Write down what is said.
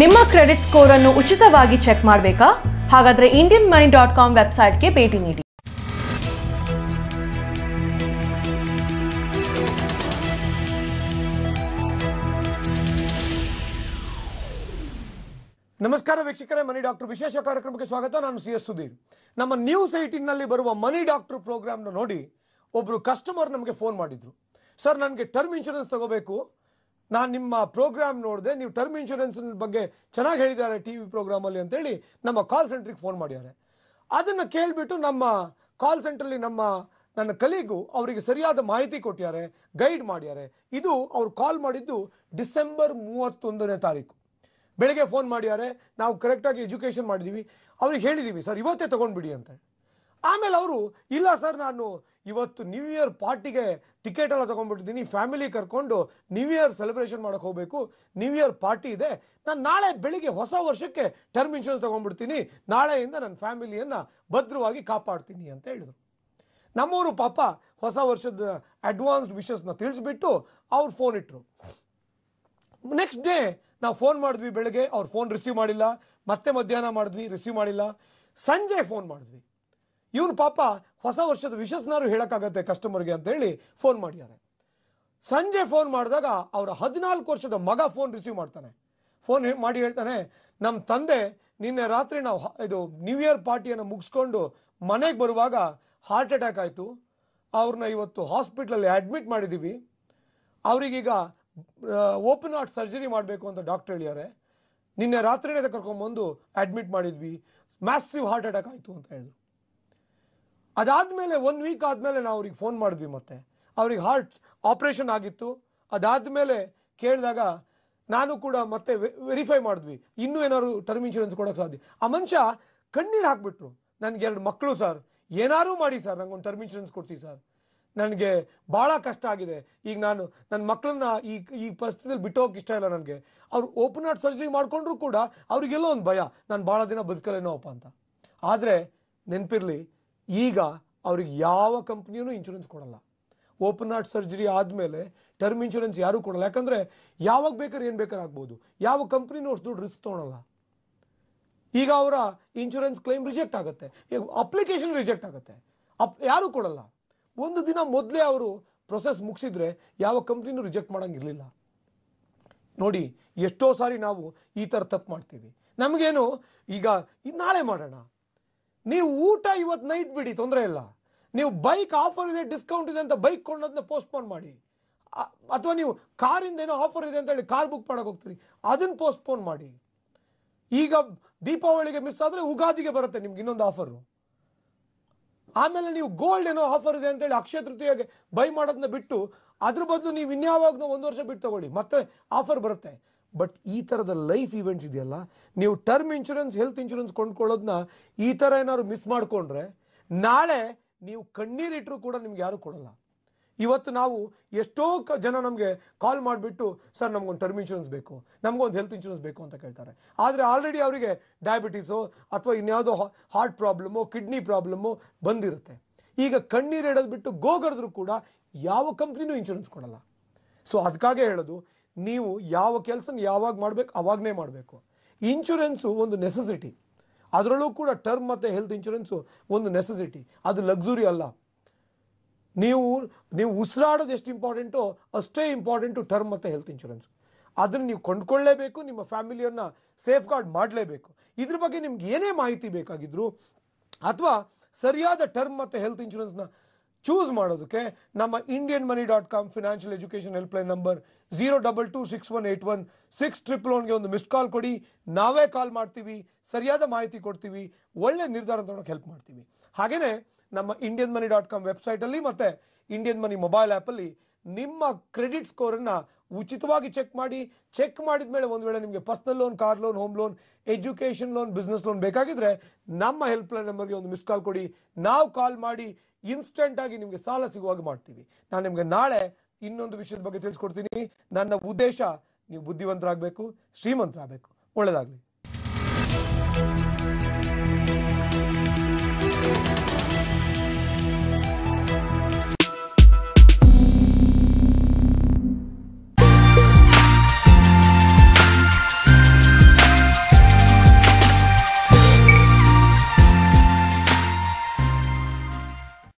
ನಿಮ್ಮ credit score ಅನ್ನು ಉಚಿತವಾಗಿ ಚೆಕ್ ಮಾಡಬೇಕಾ ಹಾಗಾದ್ರೆ ಇಂಡಿಯನ್ ಮನಿ ಡಾಟ್ ಕಾಮ್ ವೆಬ್ಸೈಟ್ಗೆ ಭೇಟಿ ನೀಡಿ ನಮಸ್ಕಾರ ವೀಕ್ಷಕರೇ ಮನಿ ಡಾಕ್ಟರ್ ವಿಶೇಷ ಕಾರ್ಯಕ್ರಮಕ್ಕೆ ಸ್ವಾಗತ ನಾನು ಸಿ ಎಸ್ ಸುಧೀರ್ ನಮ್ಮ ನ್ಯೂಸ್ ನಲ್ಲಿ ಬರುವ ಮನಿ ಡಾಕ್ಟರ್ ಪ್ರೋಗ್ರಾಮ್ನ ನೋಡಿ ಒಬ್ಬರು ಕಸ್ಟಮರ್ ನಮಗೆ ಫೋನ್ ಮಾಡಿದ್ರು ಸರ್ ನನಗೆ ಟರ್ಮ್ ಇನ್ಶೂರೆನ್ಸ್ ತಗೋಬೇಕು ನಾನು ನಿಮ್ಮ ಪ್ರೋಗ್ರಾಮ್ ನೋಡಿದೆ ನೀವು ಟರ್ಮ್ ಇನ್ಶೂರೆನ್ಸ್ ಬಗ್ಗೆ ಚೆನ್ನಾಗಿ ಹೇಳಿದ್ದಾರೆ ಟಿ ವಿ ಪ್ರೋಗ್ರಾಮಲ್ಲಿ ಅಂತೇಳಿ ನಮ್ಮ ಕಾಲ್ ಸೆಂಟ್ರಿಗೆ ಫೋನ್ ಮಾಡಿದ್ದಾರೆ ಅದನ್ನು ಕೇಳಿಬಿಟ್ಟು ನಮ್ಮ ಕಾಲ್ ಸೆಂಟ್ರಲ್ಲಿ ನಮ್ಮ ನನ್ನ ಕಲೀಗು ಅವರಿಗೆ ಸರಿಯಾದ ಮಾಹಿತಿ ಕೊಟ್ಟಿದ್ದಾರೆ ಗೈಡ್ ಮಾಡಿದ್ದಾರೆ ಇದು ಅವ್ರು ಕಾಲ್ ಮಾಡಿದ್ದು ಡಿಸೆಂಬರ್ ಮೂವತ್ತೊಂದನೇ ತಾರೀಕು ಬೆಳಗ್ಗೆ ಫೋನ್ ಮಾಡ್ಯಾರೆ ನಾವು ಕರೆಕ್ಟಾಗಿ ಎಜುಕೇಷನ್ ಮಾಡಿದ್ದೀವಿ ಅವ್ರಿಗೆ ಹೇಳಿದ್ದೀವಿ ಸರ್ ಇವತ್ತೇ ತೊಗೊಂಡ್ಬಿಡಿ ಅಂತ ಆಮೇಲೆ ಅವರು ಇಲ್ಲ ಸರ್ ನಾನು ಇವತ್ತು ನ್ಯೂ ಇಯರ್ ಪಾರ್ಟಿಗೆ ಟಿಕೆಟ್ ಎಲ್ಲ ತೊಗೊಂಡ್ಬಿಟ್ಟಿದ್ದೀನಿ ಫ್ಯಾಮಿಲಿ ಕರ್ಕೊಂಡು ನ್ಯೂ ಇಯರ್ ಸೆಲೆಬ್ರೇಷನ್ ಮಾಡೋಕೆ ಹೋಗಬೇಕು ನ್ಯೂ ಇಯರ್ ಪಾರ್ಟಿ ಇದೆ ನಾನು ನಾಳೆ ಬೆಳಿಗ್ಗೆ ಹೊಸ ವರ್ಷಕ್ಕೆ ಟರ್ಮ್ ಇನ್ಶೂರೆನ್ಸ್ ತೊಗೊಂಡ್ಬಿಡ್ತೀನಿ ನಾಳೆಯಿಂದ ನನ್ನ ಫ್ಯಾಮಿಲಿಯನ್ನು ಭದ್ರವಾಗಿ ಕಾಪಾಡ್ತೀನಿ ಅಂತ ಹೇಳಿದರು ನಮ್ಮೂರು ಪಾಪ ಹೊಸ ವರ್ಷದ ಅಡ್ವಾನ್ಸ್ಡ್ ವಿಷಸ್ನ ತಿಳಿಸ್ಬಿಟ್ಟು ಅವ್ರು ಫೋನ್ ಇಟ್ಟರು ನೆಕ್ಸ್ಟ್ ಡೇ ನಾವು ಫೋನ್ ಮಾಡಿದ್ವಿ ಬೆಳಗ್ಗೆ ಅವ್ರು ಫೋನ್ ರಿಸೀವ್ ಮಾಡಿಲ್ಲ ಮತ್ತೆ ಮಧ್ಯಾಹ್ನ ಮಾಡಿದ್ವಿ ರಿಸೀವ್ ಮಾಡಿಲ್ಲ ಸಂಜೆ ಫೋನ್ ಮಾಡಿದ್ವಿ ಇವನು ಪಾಪ ಹೊಸ ವರ್ಷದ ವಿಶಸ್ನಾರು ಹೇಳೋಕ್ಕಾಗತ್ತೆ ಕಸ್ಟಮರ್ಗೆ ಅಂತ ಹೇಳಿ ಫೋನ್ ಮಾಡಿದ್ದಾರೆ ಸಂಜೆ ಫೋನ್ ಮಾಡಿದಾಗ ಅವರ ಹದಿನಾಲ್ಕು ವರ್ಷದ ಮಗ ಫೋನ್ ರಿಸೀವ್ ಮಾಡ್ತಾನೆ ಫೋನ್ ಮಾಡಿ ಹೇಳ್ತಾನೆ ನಮ್ಮ ತಂದೆ ನಿನ್ನೆ ರಾತ್ರಿ ನಾವು ಇದು ನ್ಯೂ ಇಯರ್ ಪಾರ್ಟಿಯನ್ನು ಮುಗಿಸ್ಕೊಂಡು ಮನೆಗೆ ಬರುವಾಗ ಹಾರ್ಟ್ ಅಟ್ಯಾಕ್ ಆಯಿತು ಅವ್ರನ್ನ ಇವತ್ತು ಹಾಸ್ಪಿಟ್ಲಲ್ಲಿ ಅಡ್ಮಿಟ್ ಮಾಡಿದ್ದೀವಿ ಅವರಿಗೀಗ ಓಪನ್ ಹಾರ್ಟ್ ಸರ್ಜರಿ ಮಾಡಬೇಕು ಅಂತ ಡಾಕ್ಟರ್ ಹೇಳಿದ್ದಾರೆ ನಿನ್ನೆ ರಾತ್ರಿನೇ ಕರ್ಕೊಂಬಂದು ಅಡ್ಮಿಟ್ ಮಾಡಿದ್ವಿ ಮ್ಯಾಸಿವ್ ಹಾರ್ಟ್ ಅಟ್ಯಾಕ್ ಆಯಿತು ಅಂತ ಹೇಳಿದ್ರು ಅದಾದಮೇಲೆ ಒಂದು ವೀಕ್ ಆದಮೇಲೆ ನಾವು ಅವ್ರಿಗೆ ಫೋನ್ ಮಾಡಿದ್ವಿ ಮತ್ತೆ ಅವ್ರಿಗೆ ಹಾರ್ಟ್ ಆಪ್ರೇಷನ್ ಆಗಿತ್ತು ಮೇಲೆ ಕೇಳಿದಾಗ ನಾನು ಕೂಡ ಮತ್ತೆ ವೆರಿಫೈ ಮಾಡಿದ್ವಿ ಇನ್ನೂ ಏನಾದ್ರು ಟರ್ಮ್ ಇನ್ಶೂರೆನ್ಸ್ ಕೊಡೋಕೆ ಸಾಧ್ಯ ಆ ಮನುಷ್ಯ ಕಣ್ಣೀರು ಹಾಕ್ಬಿಟ್ರು ನನಗೆ ಎರಡು ಮಕ್ಕಳು ಸರ್ ಏನಾದರೂ ಮಾಡಿ ಸರ್ ಒಂದು ಟರ್ಮ್ ಇನ್ಶೂರೆನ್ಸ್ ಕೊಡಿಸಿ ಸರ್ ನನಗೆ ಭಾಳ ಕಷ್ಟ ಆಗಿದೆ ಈಗ ನಾನು ನನ್ನ ಮಕ್ಕಳನ್ನ ಈ ಈ ಪರಿಸ್ಥಿತಿಯಲ್ಲಿ ಹೋಗಕ್ಕೆ ಇಷ್ಟ ಇಲ್ಲ ನನಗೆ ಅವ್ರು ಓಪನ್ ಹಾರ್ಟ್ ಸರ್ಜರಿ ಮಾಡಿಕೊಂಡ್ರೂ ಕೂಡ ಅವರಿಗೆಲ್ಲೋ ಒಂದು ಭಯ ನಾನು ಭಾಳ ದಿನ ಬದುಕಲೇನೋಪ್ಪ ಅಂತ ಆದರೆ ನೆನಪಿರಲಿ ಈಗ ಅವ್ರಿಗೆ ಯಾವ ಕಂಪ್ನಿಯೂ ಇನ್ಶೂರೆನ್ಸ್ ಕೊಡಲ್ಲ ಓಪನ್ ಹಾರ್ಟ್ ಸರ್ಜರಿ ಆದಮೇಲೆ ಟರ್ಮ್ ಇನ್ಶೂರೆನ್ಸ್ ಯಾರೂ ಕೊಡಲ್ಲ ಯಾಕಂದರೆ ಯಾವಾಗ ಬೇಕಾದ್ರೆ ಏನು ಬೇಕಾದ್ರೆ ಆಗ್ಬೋದು ಯಾವ ಕಂಪ್ನಿನೂ ಅಷ್ಟು ದುಡ್ಡು ರಿಸ್ಕ್ ತೊಗೊಳಲ್ಲ ಈಗ ಅವರ ಇನ್ಶೂರೆನ್ಸ್ ಕ್ಲೈಮ್ ರಿಜೆಕ್ಟ್ ಆಗುತ್ತೆ ಅಪ್ಲಿಕೇಶನ್ ರಿಜೆಕ್ಟ್ ಆಗುತ್ತೆ ಅಪ್ ಯಾರೂ ಕೊಡಲ್ಲ ಒಂದು ದಿನ ಮೊದಲೇ ಅವರು ಪ್ರೊಸೆಸ್ ಮುಗಿಸಿದ್ರೆ ಯಾವ ಕಂಪ್ನಿನೂ ರಿಜೆಕ್ಟ್ ಮಾಡೋಂಗಿರಲಿಲ್ಲ ನೋಡಿ ಎಷ್ಟೋ ಸಾರಿ ನಾವು ಈ ಥರ ತಪ್ಪು ಮಾಡ್ತೀವಿ ನಮಗೇನು ಈಗ ನಾಳೆ ಮಾಡೋಣ ನೀವು ಊಟ ಇವತ್ತು ನೈಟ್ ಬಿಡಿ ತೊಂದರೆ ಇಲ್ಲ ನೀವು ಬೈಕ್ ಆಫರ್ ಇದೆ ಡಿಸ್ಕೌಂಟ್ ಇದೆ ಅಂತ ಬೈಕ್ ಕೊಂಡೋದನ್ನ ಪೋಸ್ಟ್ಪೋನ್ ಮಾಡಿ ಅಥವಾ ನೀವು ಕಾರಿಂದ ಏನೋ ಆಫರ್ ಇದೆ ಅಂತ ಹೇಳಿ ಕಾರ್ ಬುಕ್ ಮಾಡೋಕೆ ಹೋಗ್ತೀರಿ ಅದನ್ನು ಪೋಸ್ಟ್ಪೋನ್ ಮಾಡಿ ಈಗ ದೀಪಾವಳಿಗೆ ಮಿಸ್ ಆದರೆ ಉಗಾದಿಗೆ ಬರುತ್ತೆ ನಿಮ್ಗೆ ಇನ್ನೊಂದು ಆಫರು ಆಮೇಲೆ ನೀವು ಗೋಲ್ಡ್ ಏನೋ ಆಫರ್ ಇದೆ ಅಂತೇಳಿ ಅಕ್ಷಯ ತೃತೀಯಗೆ ಬೈ ಮಾಡೋದನ್ನ ಬಿಟ್ಟು ಅದ್ರ ಬದಲು ನೀವು ಇನ್ಯಾವಾಗ ಒಂದು ವರ್ಷ ಬಿಟ್ಟು ತಗೊಳ್ಳಿ ಮತ್ತೆ ಆಫರ್ ಬರುತ್ತೆ ಬಟ್ ಈ ಥರದ ಲೈಫ್ ಇವೆಂಟ್ಸ್ ಇದೆಯಲ್ಲ ನೀವು ಟರ್ಮ್ ಇನ್ಶೂರೆನ್ಸ್ ಹೆಲ್ತ್ ಇನ್ಶೂರೆನ್ಸ್ ಕೊಂಡ್ಕೊಳ್ಳೋದನ್ನ ಈ ಥರ ಏನಾದ್ರು ಮಿಸ್ ಮಾಡಿಕೊಂಡ್ರೆ ನಾಳೆ ನೀವು ಕಣ್ಣೀರಿಟ್ಟರೂ ಕೂಡ ನಿಮ್ಗೆ ಯಾರೂ ಕೊಡಲ್ಲ ಇವತ್ತು ನಾವು ಎಷ್ಟೋ ಕ ಜನ ನಮಗೆ ಕಾಲ್ ಮಾಡಿಬಿಟ್ಟು ಸರ್ ನಮಗೊಂದು ಟರ್ಮ್ ಇನ್ಶೂರೆನ್ಸ್ ಬೇಕು ನಮಗೊಂದು ಹೆಲ್ತ್ ಇನ್ಶೂರೆನ್ಸ್ ಬೇಕು ಅಂತ ಕೇಳ್ತಾರೆ ಆದರೆ ಆಲ್ರೆಡಿ ಅವರಿಗೆ ಡಯಾಬಿಟೀಸು ಅಥವಾ ಇನ್ಯಾವುದೋ ಹಾರ್ಟ್ ಪ್ರಾಬ್ಲಮ್ಮು ಕಿಡ್ನಿ ಪ್ರಾಬ್ಲಮ್ಮು ಬಂದಿರುತ್ತೆ ಈಗ ಕಣ್ಣೀರು ಬಿಟ್ಟು ಗೋಗರ್ದ್ರು ಕೂಡ ಯಾವ ಕಂಪ್ನಿನೂ ಇನ್ಶೂರೆನ್ಸ್ ಕೊಡಲ್ಲ ಸೊ ಅದಕ್ಕಾಗೇ ಹೇಳೋದು ನೀವು ಯಾವ ಕೆಲಸನ ಯಾವಾಗ ಮಾಡಬೇಕು ಅವಾಗನೇ ಮಾಡಬೇಕು ಇನ್ಶೂರೆನ್ಸು ಒಂದು ನೆಸೆಸಿಟಿ ಅದರಲ್ಲೂ ಕೂಡ ಟರ್ಮ್ ಮತ್ತು ಹೆಲ್ತ್ ಇನ್ಶೂರೆನ್ಸು ಒಂದು ನೆಸೆಸಿಟಿ ಅದು ಲಕ್ಸುರಿ ಅಲ್ಲ ನೀವು ನೀವು ಉಸಿರಾಡೋದು ಎಷ್ಟು ಇಂಪಾರ್ಟೆಂಟೋ ಅಷ್ಟೇ ಇಂಪಾರ್ಟೆಂಟು ಟರ್ಮ್ ಮತ್ತು ಹೆಲ್ತ್ ಇನ್ಶೂರೆನ್ಸ್ ಅದನ್ನು ನೀವು ಕೊಂಡ್ಕೊಳ್ಳೇಬೇಕು ನಿಮ್ಮ ಫ್ಯಾಮಿಲಿಯನ್ನು ಸೇಫ್ ಗಾರ್ಡ್ ಮಾಡಲೇಬೇಕು ಇದ್ರ ಬಗ್ಗೆ ನಿಮ್ಗೆ ಏನೇ ಮಾಹಿತಿ ಬೇಕಾಗಿದ್ರು ಅಥವಾ ಸರಿಯಾದ ಟರ್ಮ್ ಮತ್ತು ಹೆಲ್ತ್ ಇನ್ಶೂರೆನ್ಸ್ನ ಚೂಸ್ ಮಾಡೋದಕ್ಕೆ ನಮ್ಮ Indian money dot com financial education helpline number zero double two six one eight one six triple ಲೋನ್ಗೆ ಒಂದು ಮಿಸ್ ಕಾಲ್ ಕೊಡಿ ನಾವೇ ಕಾಲ್ ಮಾಡ್ತೀವಿ ಸರಿಯಾದ ಮಾಹಿತಿ ಕೊಡ್ತೀವಿ ಒಳ್ಳೆ ನಿರ್ಧಾರ ತಗೊಳಕ್ಕೆ ಹೆಲ್ಪ್ ಮಾಡ್ತೀವಿ ಹಾಗೆಯೇ ನಮ್ಮ ಇಂಡಿಯನ್ ಮನಿ ಡಾಟ್ ಕಾಮ್ ವೆಬ್ಸೈಟಲ್ಲಿ ಮತ್ತು ಇಂಡಿಯನ್ ಮನಿ ಮೊಬೈಲ್ ಆ್ಯಪಲ್ಲಿ ನಿಮ್ಮ ಕ್ರೆಡಿಟ್ ಸ್ಕೋರನ್ನು ಉಚಿತವಾಗಿ ಚೆಕ್ ಮಾಡಿ ಚೆಕ್ ಮಾಡಿದ ಮೇಲೆ ಒಂದು ವೇಳೆ ನಿಮಗೆ personal loan car loan home loan education loan business loan ಬೇಕಾಗಿದ್ದರೆ ನಮ್ಮ ಹೆಲ್ಪ್ಲೈನ್ ನಂಬರ್ಗೆ ಒಂದು ಮಿಸ್ ಕಾಲ್ ಕೊಡಿ ನಾವು ಕಾಲ್ ಮಾಡಿ ಇನ್ಸ್ಟಂಟ್ ಆಗಿ ನಿಮಗೆ ಸಾಲ ಸಿಗುವಾಗ ಮಾಡ್ತೀವಿ ನಾನು ನಿಮಗೆ ನಾಳೆ ಇನ್ನೊಂದು ವಿಷಯದ ಬಗ್ಗೆ ತಿಳಿಸ್ಕೊಡ್ತೀನಿ ನನ್ನ ಉದ್ದೇಶ ನೀವು ಬುದ್ಧಿವಂತರಾಗಬೇಕು ಶ್ರೀಮಂತರಾಗಬೇಕು ಒಳ್ಳೆಯದಾಗಲಿ